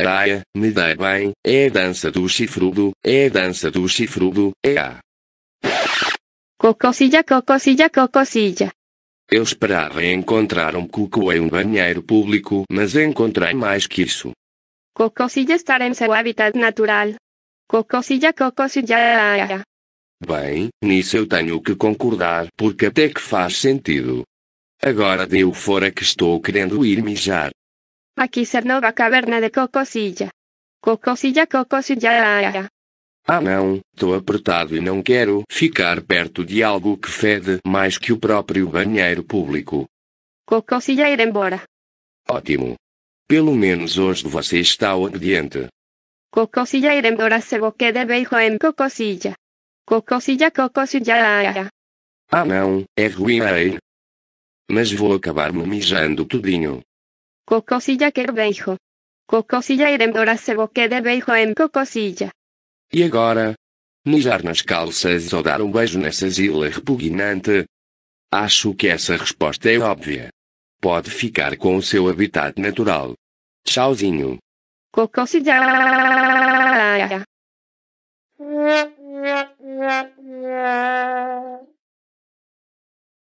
Araia, me dá bem, é a dança do chifrudo, é a dança do chifrudo, é a. Cococilha, cococilha, cococilha. Eu esperava encontrar um cuco em um banheiro público, mas encontrei mais que isso. Cococilha está em seu habitat natural. Cococilha, cococilha. É bem, nisso eu tenho que concordar, porque até que faz sentido. Agora deu fora que estou querendo ir mijar. Aqui nova Caverna de Cocosilla. Cocosilla, Cocosilla. Ah, ah, ah. ah não, tô apertado e não quero ficar perto de algo que fede mais que o próprio banheiro público. Cocosilla ir embora. Ótimo. Pelo menos hoje você está obediente. Cocosilla ir embora se boque de beijo em Cocosilla. Cocosilla, Cocosilla. Ah não, é ruim aí. Mas vou acabar me mijando tudinho. Cocosilla quer beijo. Cocosilla irem se boque de beijo em cocosilla. E agora? Mijar nas calças ou dar um beijo nessa zila repugnante? Acho que essa resposta é óbvia. Pode ficar com o seu habitat natural. Tchauzinho. Cocosilla.